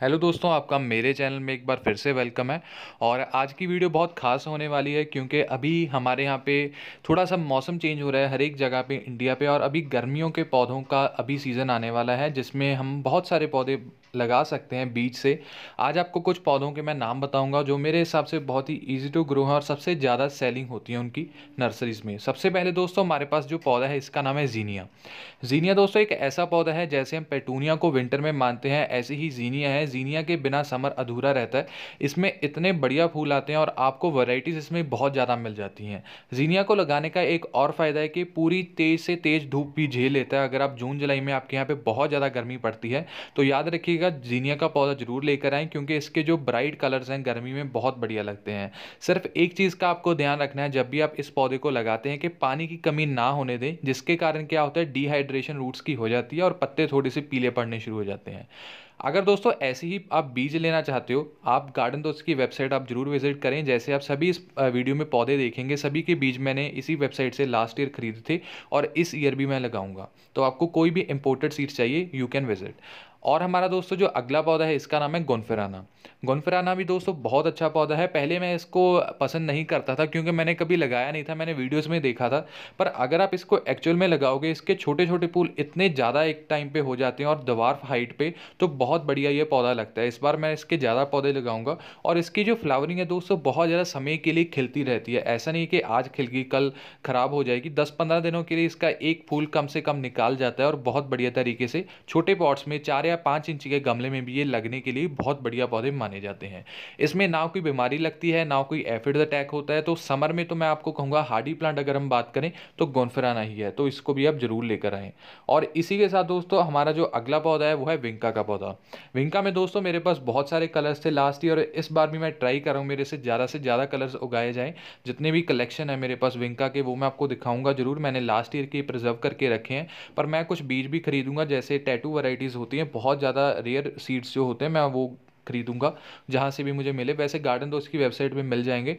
hello दोस्तों आपका मेरे चैनल में एक बार फिर से वेलकम है और आज की वीडियो बहुत खास होने वाली है क्योंकि अभी हमारे यहाँ पे थोड़ा सा मौसम चेंज हो रहा है हर एक जगह पे इंडिया पे और अभी गर्मियों के पौधों का अभी सीज़न आने वाला है जिसमें हम बहुत सारे पौधे लगा सकते हैं बीज से आज आपको कुछ पौधों के मैं नाम बताऊँगा जो मेरे हिसाब से बहुत ही ईजी टू ग्रो हैं और सबसे ज़्यादा सेलिंग होती है उनकी नर्सरीज़ में सबसे पहले दोस्तों हमारे पास जो पौधा है इसका नाम है जीनिया जीनिया दोस्तों एक ऐसा पौधा है जैसे हम पेटूनिया को विंटर में मानते हैं ऐसे ही जीनिया है है जीनिया के बिना समर अधूरा रहता है इसमें इतने बढ़िया फूल आते हैं और आपको वैरायटीज़ इसमें बहुत ज़्यादा मिल जाती हैं जीनिया को लगाने का एक और फ़ायदा है कि पूरी तेज़ से तेज़ धूप भी झेल लेता है अगर आप जून जुलाई में आपके यहाँ पर बहुत ज़्यादा गर्मी पड़ती है तो याद रखिएगा जीनिया का पौधा ज़रूर लेकर आएँ क्योंकि इसके जो ब्राइट कलर्स हैं गर्मी में बहुत बढ़िया लगते हैं सिर्फ एक चीज़ का आपको ध्यान रखना है जब भी आप इस पौधे को लगाते हैं कि पानी की कमी ना होने दें जिसके कारण क्या होता है डिहाइड्रेशन रूट्स की हो जाती है और पत्ते थोड़े से पीले पड़ने शुरू हो जाते हैं अगर दोस्तों ऐसे ही आप बीज लेना चाहते हो आप गार्डन दोस्त की वेबसाइट आप जरूर विजिट करें जैसे आप सभी इस वीडियो में पौधे देखेंगे सभी के बीज मैंने इसी वेबसाइट से लास्ट ईयर खरीदे थे और इस ईयर भी मैं लगाऊंगा तो आपको कोई भी इम्पोर्टेड सीड्स चाहिए यू कैन विजिट और हमारा दोस्तों जो अगला पौधा है इसका नाम है गोनफेराना गोनफेराना भी दोस्तों बहुत अच्छा पौधा है पहले मैं इसको पसंद नहीं करता था क्योंकि मैंने कभी लगाया नहीं था मैंने वीडियोस में देखा था पर अगर आप इसको एक्चुअल में लगाओगे इसके छोटे छोटे फूल इतने ज़्यादा एक टाइम पर हो जाते हैं और दवार हाइट पर तो बहुत बढ़िया ये पौधा लगता है इस बार मैं इसके ज़्यादा पौधे लगाऊंगा और इसकी जो फ्लावरिंग है दोस्तों बहुत ज़्यादा समय के लिए खिलती रहती है ऐसा नहीं कि आज खिलगी कल ख़राब हो जाएगी दस पंद्रह दिनों के लिए इसका एक फूल कम से कम निकाल जाता है और बहुत बढ़िया तरीके से छोटे पॉट्स में चार या या पाँच इंच के गमले में भी ये लगने के लिए बहुत बढ़िया पौधे माने जाते हैं इसमें ना कोई बीमारी लगती है ना कोई एफिड अटैक होता है तो समर में तो मैं आपको कहूँगा हार्डी प्लांट अगर हम बात करें तो गोनफराना ही है तो इसको भी आप ज़रूर लेकर आएँ और इसी के साथ दोस्तों हमारा जो अगला पौधा है वो है विंका का पौधा विंका में दोस्तों मेरे पास बहुत सारे कलर्स थे लास्ट ईयर इस बार भी मैं ट्राई कर रहा हूँ मेरे से ज़्यादा से ज़्यादा कलर्स उगाए जाएँ जितने भी कलेक्शन है मेरे पास विंका के वो मैं आपको दिखाऊंगा ज़रूर मैंने लास्ट ईयर के प्रिजर्व करके रखे हैं पर मैं कुछ बीज भी खरीदूंगा जैसे टैटू वराइटीज़ होती हैं बहुत ज़्यादा रेयर सीड्स जो होते हैं मैं वो खरीदूँगा जहाँ से भी मुझे मिले वैसे गार्डन दोस्त की वेबसाइट पे मिल जाएंगे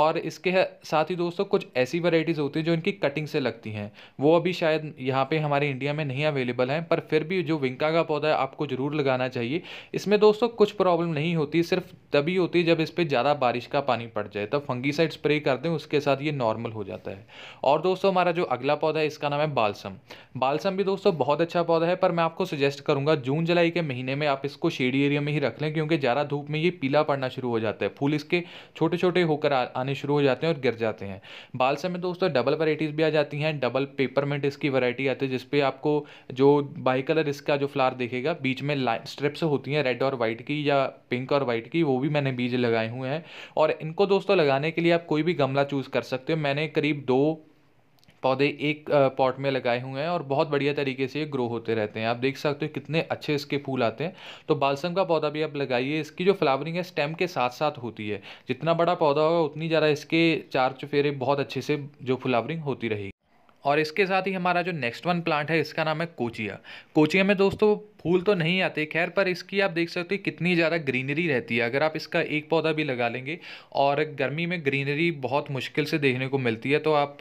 और इसके साथ ही दोस्तों कुछ ऐसी वैराइटीज़ होती हैं जो इनकी कटिंग से लगती हैं वो अभी शायद यहाँ पर हमारे इंडिया में नहीं अवेलेबल हैं पर फिर भी जो विंका का पौधा है आपको ज़रूर लगाना चाहिए इसमें दोस्तों कुछ प्रॉब्लम नहीं होती सिर्फ तभी होती है जब इस पर ज़्यादा बारिश का पानी पड़ जाए तब फंगीसाइड स्प्रे कर दें उसके साथ ये नॉर्मल हो जाता है और दोस्तों हमारा जो अगला पौधा है इसका नाम है बालसम बालसम भी दोस्तों बहुत अच्छा पौधा है पर मैं आपको सजेस्ट करूँगा जून जुलाई के महीने में आप इसको शेडी एरिया में ही रख लें क्योंकि ज़्यादा धूप में ये पीला पड़ना शुरू हो जाता है फूल इसके छोटे छोटे होकर आने शुरू हो जाते हैं और गिर जाते हैं बालसम में दोस्तों डबल वराइटीज़ भी आ जाती हैं डबल पेपरमेंट इसकी वराइटी आती है जिसपे आपको जो बाई कलर इसका जो फ्लार देखेगा बीच में लाइन स्ट्रिप्स होती हैं रेड और वाइट की या पिंक और वाइट की वो भी मैंने बीज लगाए हुए हैं और इनको दोस्तों लगाने के लिए आप कोई भी गमला चूज़ कर सकते हो मैंने करीब दो पौधे एक पॉट में लगाए हुए हैं और बहुत बढ़िया तरीके से ये ग्रो होते रहते हैं आप देख सकते हो कितने अच्छे इसके फूल आते हैं तो बालसम का पौधा भी आप लगाइए इसकी जो फ्लावरिंग है स्टेम के साथ साथ होती है जितना बड़ा पौधा होगा उतनी ज़्यादा इसके चार चुफेरे बहुत अच्छे से जो फ्लावरिंग होती रहेगी और इसके साथ ही हमारा जो नेक्स्ट वन प्लांट है इसका नाम है कोचिया कोचिया में दोस्तों फूल तो नहीं आते खैर पर इसकी आप देख सकते हो कितनी ज़्यादा ग्रीनरी रहती है अगर आप इसका एक पौधा भी लगा लेंगे और गर्मी में ग्रीनरी बहुत मुश्किल से देखने को मिलती है तो आप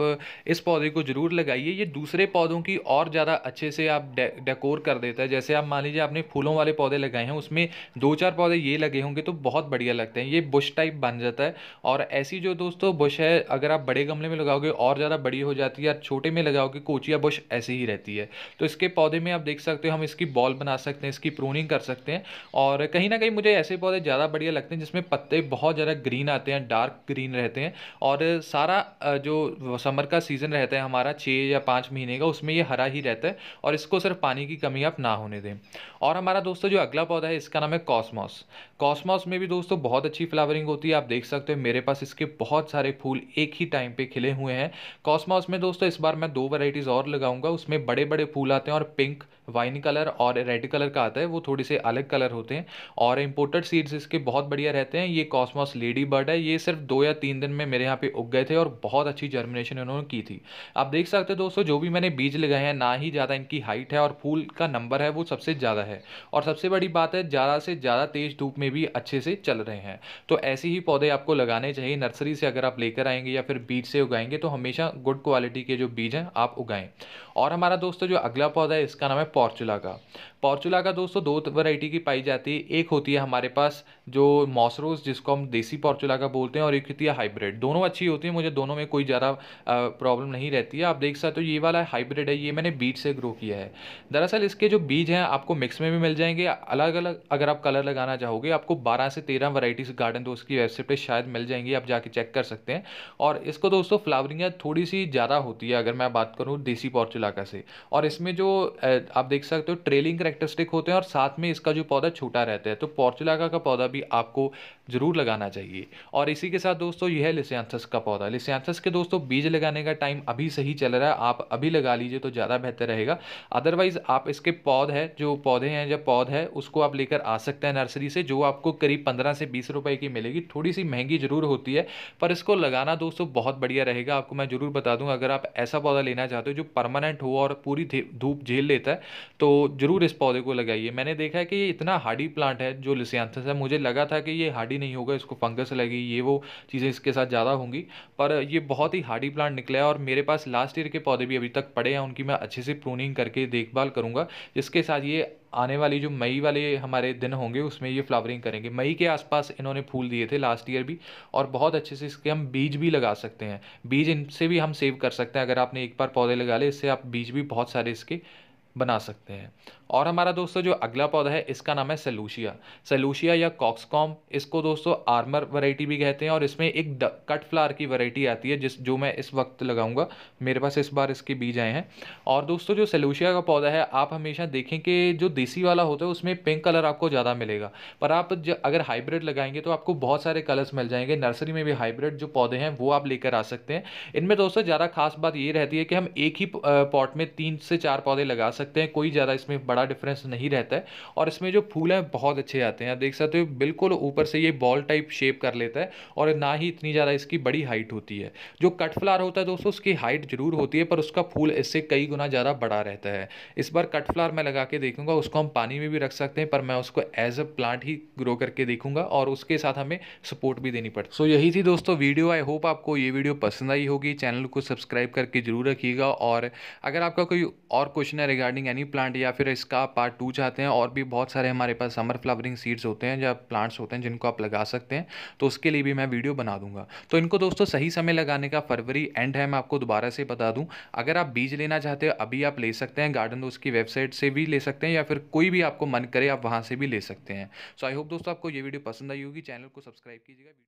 इस पौधे को ज़रूर लगाइए ये दूसरे पौधों की और ज़्यादा अच्छे से आप डे, डेकोर कर देता है जैसे आप मान लीजिए आपने फूलों वाले पौधे लगाए हैं उसमें दो चार पौधे ये लगे होंगे तो बहुत बढ़िया लगते हैं ये बुश टाइप बन जाता है और ऐसी जो दोस्तों बुश है अगर आप बड़े गमले में लगाओगे और ज़्यादा बड़ी हो जाती है और छोटे में लगाओगे कोचिया बुश ऐसी ही रहती है तो इसके पौधे में आप देख सकते हो हम इसकी बॉल बना बना सकते हैं इसकी प्रोनिंग कर सकते हैं और कहीं ना कहीं मुझे ऐसे पौधे ज़्यादा बढ़िया लगते हैं जिसमें पत्ते बहुत ज़्यादा ग्रीन आते हैं डार्क ग्रीन रहते हैं और सारा जो समर का सीज़न रहता है हमारा छः या पाँच महीने का उसमें ये हरा ही रहता है और इसको सिर्फ पानी की कमी आप ना होने दें और हमारा दोस्तों जो अगला पौधा है इसका नाम है कॉस्मॉस कॉस्मॉस में भी दोस्तों बहुत अच्छी फ्लावरिंग होती है आप देख सकते हो मेरे पास इसके बहुत सारे फूल एक ही टाइम पे खिले हुए हैं कॉस्मॉस में दोस्तों इस बार मैं दो वैराइटीज़ और लगाऊंगा उसमें बड़े बड़े फूल आते हैं और पिंक वाइन कलर और रेड कलर का आता है वो थोड़े से अलग कलर होते हैं और इम्पोर्टेड सीड्स इसके बहुत बढ़िया रहते हैं ये कॉस्मॉस लेडी बर्ड है ये सिर्फ दो या तीन दिन में मेरे यहाँ पे उग गए थे और बहुत अच्छी जर्मिनेशन इन्होंने की थी आप देख सकते हैं दोस्तों जो भी मैंने बीज लगाए हैं ना ही ज़्यादा इनकी हाइट है और फूल का नंबर है वो सबसे ज़्यादा है और सबसे बड़ी बात है ज़्यादा से ज़्यादा तेज़ धूप में भी अच्छे से चल रहे हैं तो ऐसे ही पौधे आपको लगाने चाहिए नर्सरी से अगर आप लेकर आएंगे या फिर बीज से उगाएंगे तो हमेशा गुड क्वालिटी के जो बीज हैं आप उगाएं और हमारा दोस्तों जो अगला पौधा है इसका नाम है पॉर्चुला का पॉर्चुला का दोस्तों दो वैरायटी की पाई जाती है एक होती है हमारे पास जो मॉसरोज जिसको हम देसी पॉर्चुला का बोलते हैं और एक होती है हाइब्रिड दोनों अच्छी होती है मुझे दोनों में कोई ज़्यादा प्रॉब्लम नहीं रहती है आप देख सकते हो ये वाला हाइब्रिड है ये मैंने बीज से ग्रो किया है दरअसल इसके जो बीज हैं आपको मिक्स में भी मिल जाएंगे अलग अलग अगर आप कलर लगाना चाहोगे आपको बारह से तेरह वराइटीज़ गार्डन दोस्त की वेबसाइट पर शायद मिल जाएंगी आप जाके चेक कर सकते हैं और इसको दोस्तों फ्लावरिंग थोड़ी सी ज़्यादा होती है अगर मैं बात करूँ देसी पॉर्चुलाका से और इसमें जो आप देख सकते हो ट्रेलिंग करेक्टरिस्टिक होते हैं और साथ में इसका जो पौधा छोटा रहता है तो पोर्चुलाका का पौधा भी आपको ज़रूर लगाना चाहिए और इसी के साथ दोस्तों यह है लिसियांथस का पौधा लिसियांथस के दोस्तों बीज लगाने का टाइम अभी सही चल रहा है आप अभी लगा लीजिए तो ज़्यादा बेहतर रहेगा अदरवाइज़ आप इसके पौध है जो पौधे हैं जब पौध है उसको आप लेकर आ सकते हैं नर्सरी से जो आपको करीब पंद्रह से बीस रुपये की मिलेगी थोड़ी सी महंगी ज़रूर होती है पर इसको लगाना दोस्तों बहुत बढ़िया रहेगा आपको मैं ज़रूर बता दूँ अगर आप ऐसा पौधा लेना चाहते हो जो परमानेंट हो और पूरी धूप झेल लेता है तो ज़रूर इस पौधे को लगाइए मैंने देखा है कि ये इतना हार्डी प्लांट है जो लिसियांथस है मुझे लगा था कि ये हार्डी नहीं होगा इसको फंगस लगी ये वो चीज़ें इसके साथ ज़्यादा होंगी पर ये बहुत ही हार्डी प्लांट निकला है और मेरे पास लास्ट ईयर के पौधे भी अभी तक पड़े हैं उनकी मैं अच्छे से प्रूनिंग करके देखभाल करूँगा जिसके साथ ये आने वाली जो मई वाले हमारे दिन होंगे उसमें ये फ्लावरिंग करेंगे मई के आसपास इन्होंने फूल दिए थे लास्ट ईयर भी और बहुत अच्छे से इसके हम बीज भी लगा सकते हैं बीज इनसे भी हम सेव कर सकते हैं अगर आपने एक बार पौधे लगा ले इससे आप बीज भी बहुत सारे इसके बना सकते हैं और हमारा दोस्तों जो अगला पौधा है इसका नाम है सेलूशिया सेलूशिया या कॉक्सकॉम इसको दोस्तों आर्मर वैरायटी भी कहते हैं और इसमें एक द, कट फ्लावर की वैरायटी आती है जिस जो मैं इस वक्त लगाऊंगा मेरे पास इस बार इसके बीज आए हैं और दोस्तों जो सेलूशिया का पौधा है आप हमेशा देखें कि जो देसी वाला होता है उसमें पिंक कलर आपको ज़्यादा मिलेगा पर आप अगर हाइब्रिड लगाएंगे तो आपको बहुत सारे कलर्स मिल जाएंगे नर्सरी में भी हाइब्रिड जो पौधे हैं वो आप लेकर आ सकते हैं इनमें दोस्तों ज़्यादा खास बात ये रहती है कि हम एक ही पॉट में तीन से चार पौधे लगा सकते सकते हैं कोई ज़्यादा इसमें बड़ा डिफरेंस नहीं रहता है और इसमें जो फूल हैं बहुत अच्छे आते हैं देख सकते हो बिल्कुल ऊपर से ये बॉल टाइप शेप कर लेता है और ना ही इतनी ज़्यादा इसकी बड़ी हाइट होती है जो कट फ्लार होता है दोस्तों उसकी हाइट ज़रूर होती है पर उसका फूल इससे कई गुना ज़्यादा बड़ा रहता है इस बार कट फ्लार मैं लगा के देखूंगा उसको हम पानी में भी रख सकते हैं पर मैं उसको एज अ प्लांट ही ग्रो करके देखूंगा और उसके साथ हमें सपोर्ट भी देनी पड़ती सो यही थी दोस्तों वीडियो आई होप आपको ये वीडियो पसंद आई होगी चैनल को सब्सक्राइब करके जरूर रखिएगा और अगर आपका कोई और क्वेश्चन है रिगार्डिंग रिगार्डिंग एनी प्लांट या फिर इसका पार्ट टू चाहते हैं और भी बहुत सारे हमारे पास समर फ्लावरिंग सीड्स होते हैं या प्लांट्स होते हैं जिनको आप लगा सकते हैं तो उसके लिए भी मैं वीडियो बना दूंगा तो इनको दोस्तों सही समय लगाने का फरवरी एंड है मैं आपको दोबारा से बता दूँ अगर आप बीज लेना चाहते हो अभी आप ले सकते हैं गार्डन दोस्त की वेबसाइट से भी ले सकते हैं या फिर कोई भी आपको मन करे आप वहाँ से भी ले सकते हैं सो आई होप दोस्तों आपको ये वीडियो पसंद आई होगी चैनल को सब्सक्राइब कीजिएगा